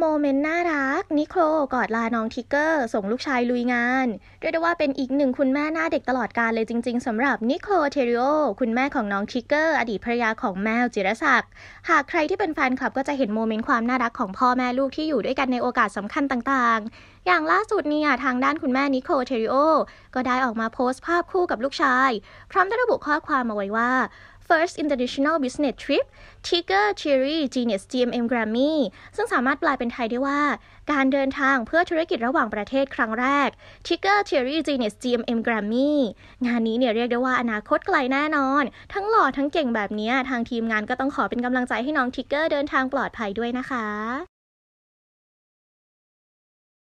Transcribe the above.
โมเมนต์น่ารัก นิโคลกอดลาน้องทิกเกอร์ ส่งลูกชายลุยงานเรียกได้ว่าเป็นอีกหนึ่งคุณแม่หน้าเด็กตลอดการเลยจริงๆสำหรับนิโคลเทริโอคุณแม่ของน้องทิกเกอร์ อดีตภรรยาของแมวจิรศักดิ์ หากใครที่เป็นแฟนคลับก็จะเห็นโมเมนต์ความน่ารักของพ่อแม่ลูกที่อยู่ด้วยกันในโอกาสสำคัญต่างๆ อย่างล่าสุดเนี่ยทางด้านคุณแม่นิโคลเทริโอก็ได้ออกมาโพสต์ภาพคู่กับลูกชาย พร้อมระบุข้อความมาไว้ว่า First International Business Trip Tiger Cherry Genius GMM Grammy ซึ่งสามารถแปลเป็นไทยได้ว่า การเดินทางเพื่อธุรกิจระหว่างประเทศครั้งแรก Tiger Cherry Genius GMM Grammy งานนี้เนี่ยเรียกได้ว่าอนาคตไกลแน่นอน ทั้งหล่อทั้งเก่งแบบนี้ ทางทีมงานก็ต้องขอเป็นกำลังใจให้น้องทิกเกอร์เดินทางปลอดภัยด้วยนะคะ